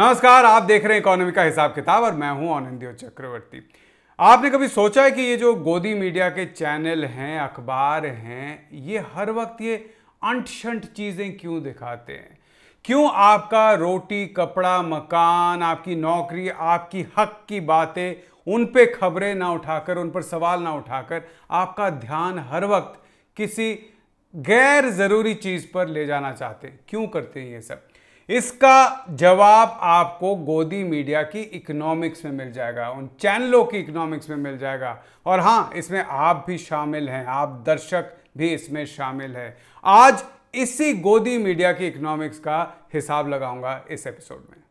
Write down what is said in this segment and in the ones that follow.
नमस्कार आप देख रहे हैं इकोनॉमी का हिसाब किताब और मैं हूं आनंदियो चक्रवर्ती आपने कभी सोचा है कि ये जो गोदी मीडिया के चैनल हैं अखबार हैं ये हर वक्त ये अंट शंट चीज़ें क्यों दिखाते हैं क्यों आपका रोटी कपड़ा मकान आपकी नौकरी आपकी हक की बातें उन पे खबरें ना उठाकर उन पर सवाल ना उठाकर आपका ध्यान हर वक्त किसी गैर ज़रूरी चीज़ पर ले जाना चाहते हैं क्यों करते हैं ये सब इसका जवाब आपको गोदी मीडिया की इकोनॉमिक्स में मिल जाएगा उन चैनलों की इकोनॉमिक्स में मिल जाएगा और हाँ इसमें आप भी शामिल हैं आप दर्शक भी इसमें शामिल हैं आज इसी गोदी मीडिया की इकोनॉमिक्स का हिसाब लगाऊंगा इस एपिसोड में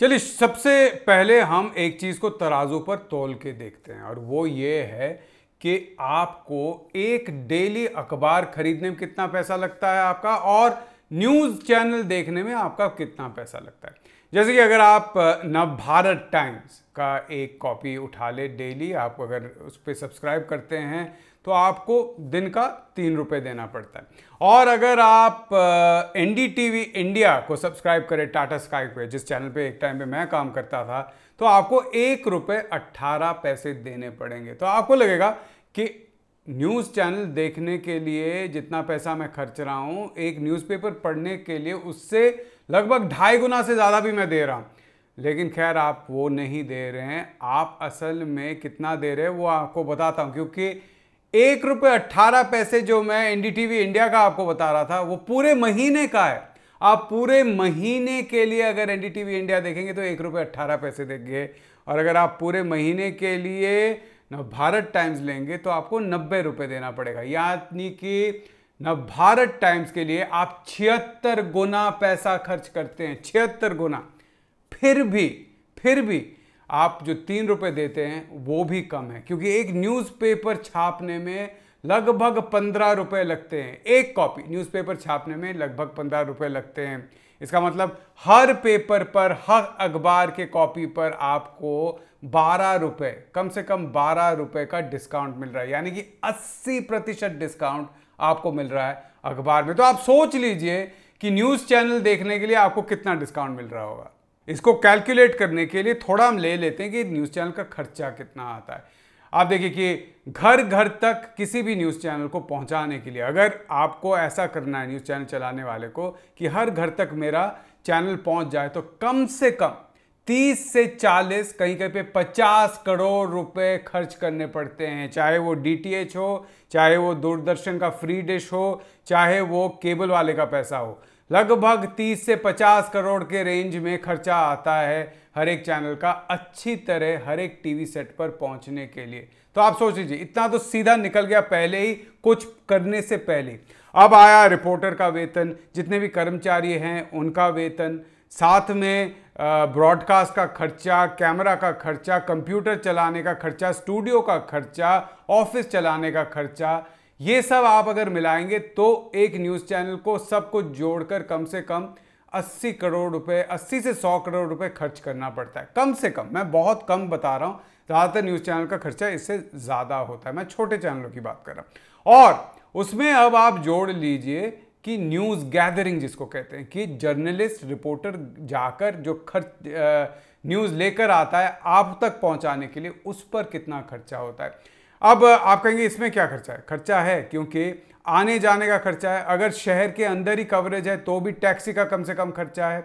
चलिए सबसे पहले हम एक चीज़ को तराजू पर तोल के देखते हैं और वो ये है कि आपको एक डेली अखबार खरीदने में कितना पैसा लगता है आपका और न्यूज़ चैनल देखने में आपका कितना पैसा लगता है जैसे कि अगर आप नवभारत टाइम्स का एक कॉपी उठा ले डेली आप अगर उस पर सब्सक्राइब करते हैं तो आपको दिन का तीन रुपये देना पड़ता है और अगर आप N D T V India को सब्सक्राइब करें टाटा स्काई पे जिस चैनल पे एक टाइम पे मैं काम करता था तो आपको एक रुपये अट्ठारह पैसे देने पड़ेंगे तो आपको लगेगा कि न्यूज़ चैनल देखने के लिए जितना पैसा मैं खर्च रहा हूँ एक न्यूज़पेपर पढ़ने के लिए उससे लगभग ढाई गुना से ज़्यादा भी मैं दे रहा हूँ लेकिन खैर आप वो नहीं दे रहे हैं आप असल में कितना दे रहे हैं वो आपको बताता हूँ क्योंकि एक रुपये अट्ठारह पैसे जो मैं एनडीटीवी इंडिया का आपको बता रहा था वो पूरे महीने का है आप पूरे महीने के लिए अगर एनडीटीवी इंडिया देखेंगे तो एक रुपये अट्ठारह पैसे देंगे और अगर आप पूरे महीने के लिए भारत टाइम्स लेंगे तो आपको नब्बे रुपये देना पड़ेगा यानी कि नव भारत टाइम्स के लिए आप छिहत्तर गुना पैसा खर्च करते हैं छिहत्तर गुना फिर भी फिर भी आप जो तीन रुपए देते हैं वो भी कम है क्योंकि एक न्यूज़पेपर छापने में लगभग पंद्रह रुपये लगते हैं एक कॉपी न्यूज़पेपर छापने में लगभग पंद्रह रुपये लगते हैं इसका मतलब हर पेपर पर हर अखबार के कॉपी पर आपको बारह रुपये कम से कम बारह रुपये का डिस्काउंट मिल रहा है यानी कि अस्सी प्रतिशत डिस्काउंट आपको मिल रहा है अखबार में तो आप सोच लीजिए कि न्यूज़ चैनल देखने के लिए आपको कितना डिस्काउंट मिल रहा होगा इसको कैलकुलेट करने के लिए थोड़ा हम ले लेते हैं कि न्यूज़ चैनल का खर्चा कितना आता है आप देखिए कि घर घर तक किसी भी न्यूज़ चैनल को पहुंचाने के लिए अगर आपको ऐसा करना है न्यूज़ चैनल चलाने वाले को कि हर घर तक मेरा चैनल पहुंच जाए तो कम से कम 30 से 40 कहीं कहीं पे 50 करोड़ रुपए खर्च करने पड़ते हैं चाहे वो डी हो चाहे वो दूरदर्शन का फ्री डिश हो चाहे वो केबल वाले का पैसा हो लगभग 30 से 50 करोड़ के रेंज में खर्चा आता है हर एक चैनल का अच्छी तरह हर एक टीवी सेट पर पहुंचने के लिए तो आप सोच लीजिए इतना तो सीधा निकल गया पहले ही कुछ करने से पहले अब आया रिपोर्टर का वेतन जितने भी कर्मचारी हैं उनका वेतन साथ में ब्रॉडकास्ट का खर्चा कैमरा का खर्चा कंप्यूटर चलाने का खर्चा स्टूडियो का खर्चा ऑफिस चलाने का खर्चा ये सब आप अगर मिलाएंगे तो एक न्यूज़ चैनल को सब कुछ जोड़कर कम से कम 80 करोड़ रुपए 80 से 100 करोड़ रुपए खर्च करना पड़ता है कम से कम मैं बहुत कम बता रहा हूँ ज़्यादातर न्यूज़ चैनल का खर्चा इससे ज़्यादा होता है मैं छोटे चैनलों की बात कर रहा हूँ और उसमें अब आप जोड़ लीजिए कि न्यूज़ गैदरिंग जिसको कहते हैं कि जर्नलिस्ट रिपोर्टर जाकर जो खर्च न्यूज़ लेकर आता है आप तक पहुंचाने के लिए उस पर कितना खर्चा होता है अब आप कहेंगे इसमें क्या खर्चा है खर्चा है क्योंकि आने जाने का खर्चा है अगर शहर के अंदर ही कवरेज है तो भी टैक्सी का कम से कम खर्चा है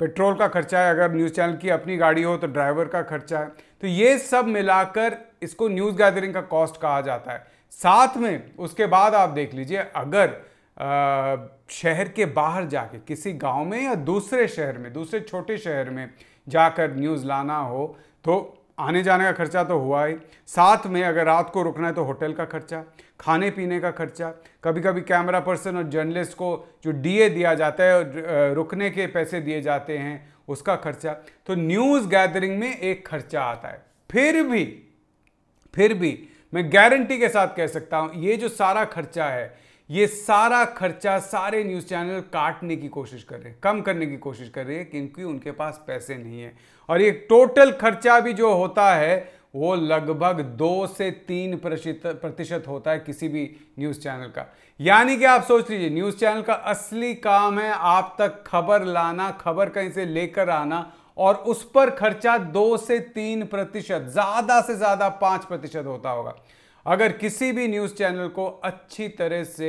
पेट्रोल का खर्चा है अगर न्यूज़ चैनल की अपनी गाड़ी हो तो ड्राइवर का खर्चा है तो ये सब मिलाकर इसको न्यूज़ गैदरिंग का कॉस्ट कहा जाता है साथ में उसके बाद आप देख लीजिए अगर आ, शहर के बाहर जाके किसी गांव में या दूसरे शहर में दूसरे छोटे शहर में जाकर न्यूज़ लाना हो तो आने जाने का खर्चा तो हुआ ही साथ में अगर रात को रुकना है तो होटल का खर्चा खाने पीने का खर्चा कभी कभी कैमरा पर्सन और जर्नलिस्ट को जो डीए दिया जाता है रुकने के पैसे दिए जाते हैं उसका खर्चा तो न्यूज़ गैदरिंग में एक खर्चा आता है फिर भी फिर भी मैं गारंटी के साथ कह सकता हूँ ये जो सारा खर्चा है ये सारा खर्चा सारे न्यूज़ चैनल काटने की कोशिश कर रहे हैं कम करने की कोशिश कर रहे हैं क्योंकि उनके पास पैसे नहीं है और ये टोटल खर्चा भी जो होता है वो लगभग दो से तीन प्रतिशत होता है किसी भी न्यूज़ चैनल का यानी कि आप सोच लीजिए न्यूज़ चैनल का असली काम है आप तक खबर लाना खबर कहीं से लेकर आना और उस पर खर्चा दो से तीन प्रतिशत ज़्यादा से ज़्यादा पाँच प्रतिशत होता होगा अगर किसी भी न्यूज़ चैनल को अच्छी तरह से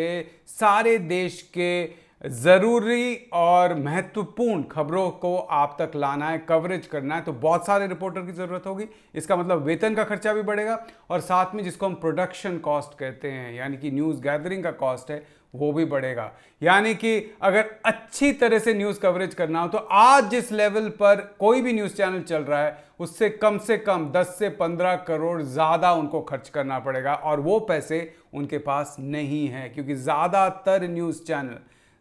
सारे देश के ज़रूरी और महत्वपूर्ण खबरों को आप तक लाना है कवरेज करना है तो बहुत सारे रिपोर्टर की ज़रूरत होगी इसका मतलब वेतन का खर्चा भी बढ़ेगा और साथ में जिसको हम प्रोडक्शन कॉस्ट कहते हैं यानी कि न्यूज़ गैदरिंग का कॉस्ट है वो भी बढ़ेगा यानी कि अगर अच्छी तरह से न्यूज़ कवरेज करना हो तो आज जिस लेवल पर कोई भी न्यूज़ चैनल चल रहा है उससे कम से कम 10 से 15 करोड़ ज़्यादा उनको खर्च करना पड़ेगा और वो पैसे उनके पास नहीं हैं क्योंकि ज़्यादातर न्यूज़ चैनल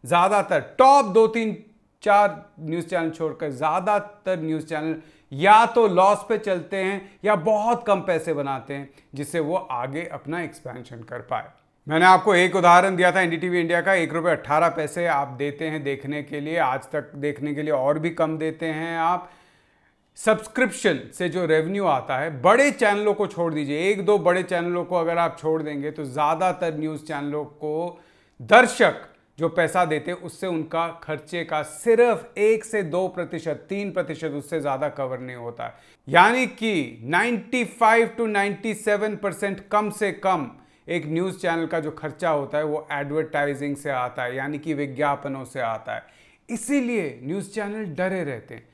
ज़्यादातर टॉप दो तीन चार न्यूज़ चैनल छोड़कर ज़्यादातर न्यूज़ चैनल या तो लॉस पे चलते हैं या बहुत कम पैसे बनाते हैं जिससे वो आगे अपना एक्सपेंशन कर पाए मैंने आपको एक उदाहरण दिया था एनडीटीवी इंडिया का एक रुपये अट्ठारह पैसे आप देते हैं देखने के लिए आज तक देखने के लिए और भी कम देते हैं आप सब्सक्रिप्शन से जो रेवेन्यू आता है बड़े चैनलों को छोड़ दीजिए एक दो बड़े चैनलों को अगर आप छोड़ देंगे तो ज़्यादातर न्यूज़ चैनलों को दर्शक जो पैसा देते उससे उनका खर्चे का सिर्फ एक से दो प्रतिशत तीन प्रतिशत उससे ज़्यादा कवर नहीं होता यानी कि 95 टू 97 परसेंट कम से कम एक न्यूज़ चैनल का जो खर्चा होता है वो एडवर्टाइजिंग से आता है यानी कि विज्ञापनों से आता है इसीलिए न्यूज़ चैनल डरे रहते हैं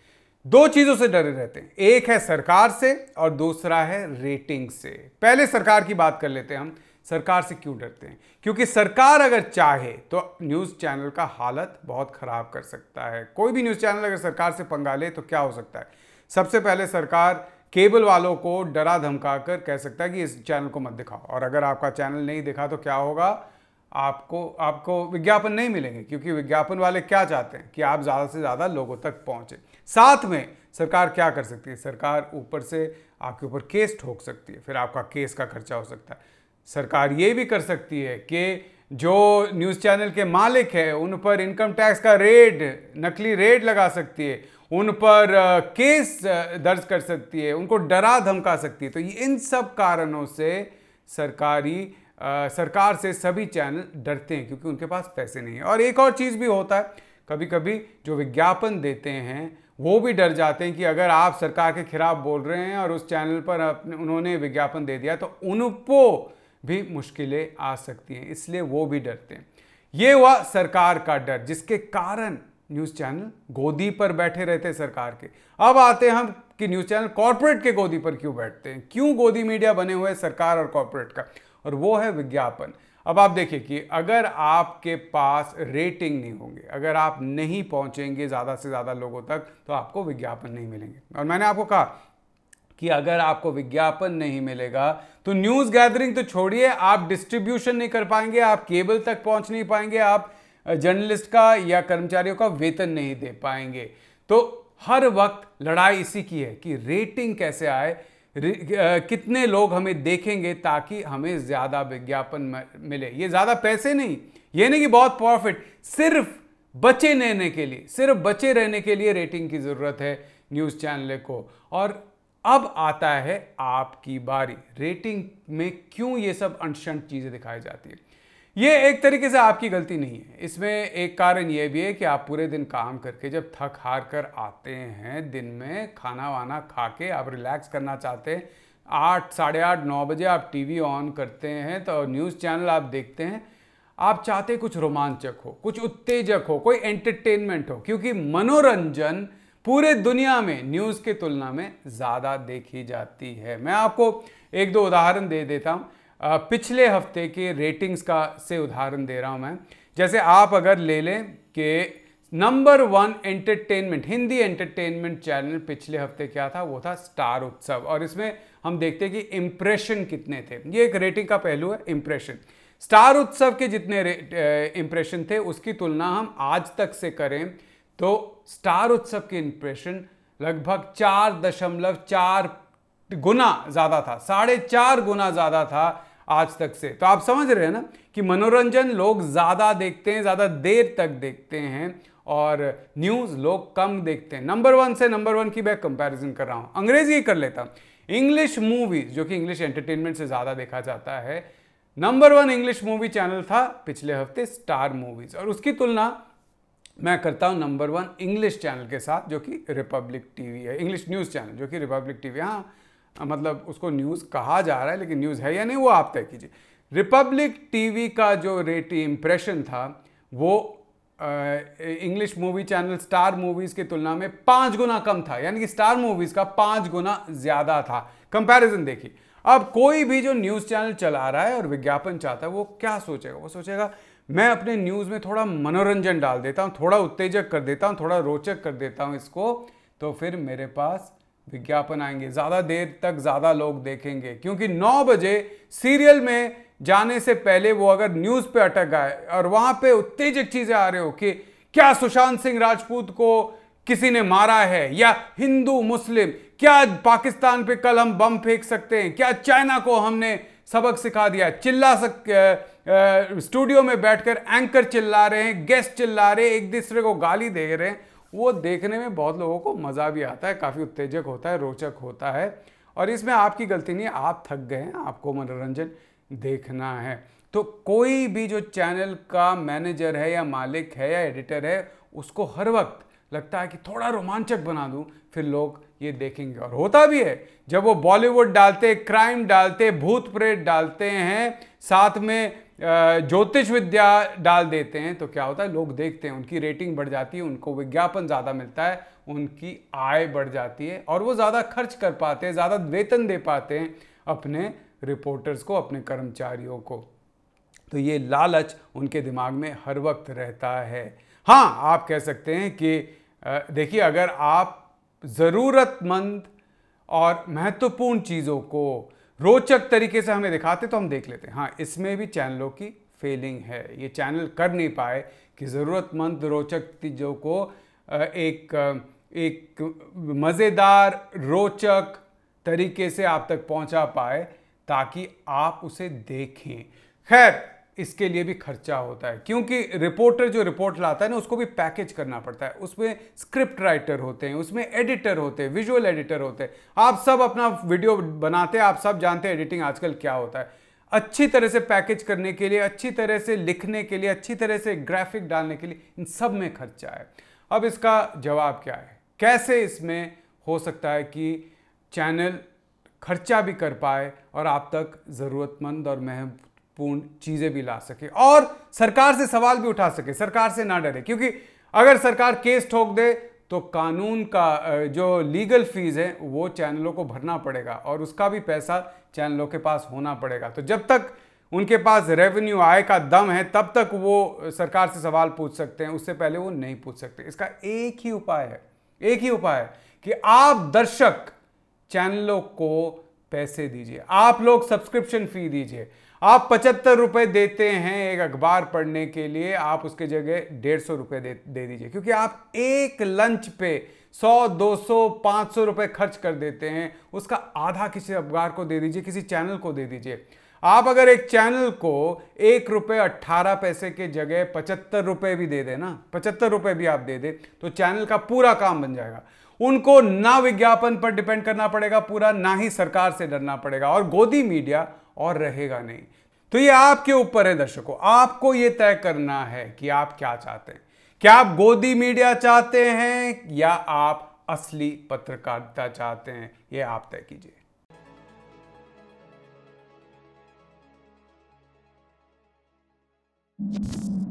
दो चीज़ों से डरे रहते हैं एक है सरकार से और दूसरा है रेटिंग से पहले सरकार की बात कर लेते हैं हम सरकार से क्यों डरते हैं क्योंकि सरकार अगर चाहे तो न्यूज़ चैनल का हालत बहुत ख़राब कर सकता है कोई भी न्यूज़ चैनल अगर सरकार से पंगा ले तो क्या हो सकता है सबसे पहले सरकार केबल वालों को डरा धमका कर कह सकता है कि इस चैनल को मत दिखाओ और अगर आपका चैनल नहीं दिखा तो क्या होगा आपको आपको विज्ञापन नहीं मिलेंगे क्योंकि विज्ञापन वाले क्या चाहते हैं कि आप ज़्यादा से ज़्यादा लोगों तक पहुँचे साथ में सरकार क्या कर सकती है सरकार ऊपर से आपके ऊपर केस ठोक सकती है फिर आपका केस का खर्चा हो सकता है सरकार ये भी कर सकती है कि जो न्यूज़ चैनल के मालिक है उन पर इनकम टैक्स का रेड नकली रेड लगा सकती है उन पर केस दर्ज कर सकती है उनको डरा धमका सकती है तो इन सब कारणों से सरकारी आ, सरकार से सभी चैनल डरते हैं क्योंकि उनके पास पैसे नहीं है और एक और चीज़ भी होता है कभी कभी जो विज्ञापन देते हैं वो भी डर जाते हैं कि अगर आप सरकार के खिलाफ बोल रहे हैं और उस चैनल पर अपने उन्होंने विज्ञापन दे दिया तो उनको भी मुश्किलें आ सकती हैं इसलिए वो भी डरते हैं ये हुआ सरकार का डर जिसके कारण न्यूज़ चैनल गोदी पर बैठे रहते सरकार के अब आते हैं हम कि न्यूज़ चैनल कॉरपोरेट के गोदी पर क्यों बैठते हैं क्यों गोदी मीडिया बने हुए सरकार और कॉरपोरेट का और वो है विज्ञापन अब आप देखिए कि अगर आपके पास रेटिंग नहीं होंगे अगर आप नहीं पहुंचेंगे ज़्यादा से ज़्यादा लोगों तक तो आपको विज्ञापन नहीं मिलेंगे और मैंने आपको कहा कि अगर आपको विज्ञापन नहीं मिलेगा तो न्यूज़ गैदरिंग तो छोड़िए आप डिस्ट्रीब्यूशन नहीं कर पाएंगे आप केबल तक पहुंच नहीं पाएंगे आप जर्नलिस्ट का या कर्मचारियों का वेतन नहीं दे पाएंगे तो हर वक्त लड़ाई इसी की है कि रेटिंग कैसे आए कितने लोग हमें देखेंगे ताकि हमें ज़्यादा विज्ञापन मिले ये ज़्यादा पैसे नहीं ये नहीं कि बहुत प्रॉफिट सिर्फ बचे रहने के लिए सिर्फ बचे रहने के लिए रेटिंग की ज़रूरत है न्यूज़ चैनल को और अब आता है आपकी बारी रेटिंग में क्यों ये सब अनशंट चीज़ें दिखाई जाती है ये एक तरीके से आपकी गलती नहीं है इसमें एक कारण ये भी है कि आप पूरे दिन काम करके जब थक हार कर आते हैं दिन में खाना वाना खा के आप रिलैक्स करना चाहते हैं आठ साढ़े आठ नौ बजे आप टीवी ऑन करते हैं तो न्यूज़ चैनल आप देखते हैं आप चाहते कुछ रोमांचक हो कुछ उत्तेजक हो कोई एंटरटेनमेंट हो क्योंकि मनोरंजन पूरे दुनिया में न्यूज़ के तुलना में ज़्यादा देखी जाती है मैं आपको एक दो उदाहरण दे देता हूँ पिछले हफ्ते के रेटिंग्स का से उदाहरण दे रहा हूँ मैं जैसे आप अगर ले लें कि number one entertainment Hindi entertainment channel पिछले हफ्ते क्या था वो था स्टार उत्सव और इसमें हम देखते हैं कि इम्प्रेशन कितने थे ये एक रेटिंग का पहलू है इम्प्रेशन स्टार उत्सव के जितने इम्प्रेशन थे उसकी तुलना हम आज तक से करें तो स्टार उत्सव के इम्प्रेशन लगभग चार दशमलव चार गुना ज़्यादा था साढ़े चार गुना ज़्यादा था आज तक से तो आप समझ रहे हैं ना कि मनोरंजन लोग ज़्यादा देखते हैं ज़्यादा देर तक देखते हैं और न्यूज़ लोग कम देखते हैं नंबर वन से नंबर वन की मैं कंपैरिजन कर रहा हूँ अंग्रेजी कर लेता इंग्लिश मूवीज़ जो कि इंग्लिश एंटरटेनमेंट से ज़्यादा देखा जाता है number one English movie channel था पिछले हफ्ते स्टार मूवीज़ और उसकी तुलना मैं करता हूँ नंबर वन इंग्लिश चैनल के साथ जो कि रिपब्लिक टीवी है इंग्लिश न्यूज़ चैनल जो कि रिपब्लिक टीवी हाँ मतलब उसको न्यूज़ कहा जा रहा है लेकिन न्यूज़ है या नहीं वो आप तय कीजिए रिपब्लिक टीवी का जो रेट इम्प्रेशन था वो English movie channel Star Movies की तुलना में पाँच गुना कम था यानी कि स्टार मूवीज़ का पाँच गुना ज़्यादा था कंपैरिजन देखिए अब कोई भी जो न्यूज़ चैनल चला रहा है और विज्ञापन चाहता है वो क्या सोचेगा वो सोचेगा मैं अपने न्यूज़ में थोड़ा मनोरंजन डाल देता हूँ थोड़ा उत्तेजक कर देता हूँ थोड़ा रोचक कर देता हूँ इसको तो फिर मेरे पास विज्ञापन आएंगे ज़्यादा देर तक ज़्यादा लोग देखेंगे क्योंकि 9 बजे सीरियल में जाने से पहले वो अगर न्यूज़ पे अटक गए और वहां पे उत्तेजक चीज़ें आ रहे हो कि क्या सुशांत सिंह राजपूत को किसी ने मारा है या हिंदू मुस्लिम क्या पाकिस्तान पे कल हम बम फेंक सकते हैं क्या चाइना को हमने सबक सिखा दिया चिल्ला सक स्टूडियो में बैठकर एंकर चिल्ला रहे हैं गेस्ट चिल्ला रहे हैं एक दूसरे को गाली दे रहे हैं वो देखने में बहुत लोगों को मज़ा भी आता है काफ़ी उत्तेजक होता है रोचक होता है और इसमें आपकी गलती नहीं आप थक गए हैं आपको मनोरंजन देखना है तो कोई भी जो चैनल का मैनेजर है या मालिक है या एडिटर है उसको हर वक्त लगता है कि थोड़ा रोमांचक बना दूं फिर लोग ये देखेंगे और होता भी है जब वो बॉलीवुड डालते क्राइम डालते भूत प्रेत डालते हैं साथ में ज्योतिष विद्या डाल देते हैं तो क्या होता है लोग देखते हैं उनकी रेटिंग बढ़ जाती है उनको विज्ञापन ज़्यादा मिलता है उनकी आय बढ़ जाती है और वो ज़्यादा खर्च कर पाते हैं ज़्यादा वेतन दे पाते हैं अपने रिपोर्टर्स को अपने कर्मचारियों को तो ये लालच उनके दिमाग में हर वक्त रहता है हाँ आप कह सकते हैं कि देखिए अगर आप ज़रूरतमंद और महत्वपूर्ण चीज़ों को रोचक तरीके से हमें दिखाते तो हम देख लेते हैं हाँ इसमें भी चैनलों की फेलिंग है ये चैनल कर नहीं पाए कि ज़रूरतमंद रोचक चीज़ों को एक एक मज़ेदार रोचक तरीके से आप तक पहुंचा पाए ताकि आप उसे देखें खैर इसके लिए भी खर्चा होता है क्योंकि रिपोर्टर जो रिपोर्ट लाता है ना उसको भी पैकेज करना पड़ता है उसमें स्क्रिप्ट राइटर होते हैं उसमें एडिटर होते हैं विजुअल एडिटर होते हैं आप सब अपना वीडियो बनाते हैं आप सब जानते हैं एडिटिंग आजकल क्या होता है अच्छी तरह से पैकेज करने के लिए अच्छी तरह से लिखने के लिए अच्छी तरह से ग्राफिक डालने के लिए इन सब में खर्चा है अब इसका जवाब क्या है कैसे इसमें हो सकता है कि चैनल खर्चा भी कर पाए और आप तक ज़रूरतमंद और महत्व पूर्ण चीज़ें भी ला सके और सरकार से सवाल भी उठा सके सरकार से ना डरे क्योंकि अगर सरकार केस ठोक दे तो कानून का जो लीगल फीस है वो चैनलों को भरना पड़ेगा और उसका भी पैसा चैनलों के पास होना पड़ेगा तो जब तक उनके पास रेवेन्यू आय का दम है तब तक वो सरकार से सवाल पूछ सकते हैं उससे पहले वो नहीं पूछ सकते इसका एक ही उपाय है एक ही उपाय है कि आप दर्शक चैनलों को पैसे दीजिए आप लोग सब्सक्रिप्शन फी दीजिए आप पचहत्तर रुपये देते हैं एक अखबार पढ़ने के लिए आप उसके जगह डेढ़ सौ रुपये दे, दे दीजिए क्योंकि आप एक लंच पे सौ दो सौ पाँच सौ रुपये खर्च कर देते हैं उसका आधा किसी अखबार को दे दीजिए किसी चैनल को दे दीजिए आप अगर एक चैनल को एक रुपये अट्ठारह पैसे के जगह पचहत्तर रुपये भी दे देना पचहत्तर रुपये भी आप दे दें तो चैनल का पूरा काम बन जाएगा उनको ना विज्ञापन पर डिपेंड करना पड़ेगा पूरा ना ही सरकार से डरना पड़ेगा और गोदी मीडिया और रहेगा नहीं तो ये आपके ऊपर है दर्शकों आपको ये तय करना है कि आप क्या चाहते हैं क्या आप गोदी मीडिया चाहते हैं या आप असली पत्रकारिता चाहते हैं ये आप तय कीजिए you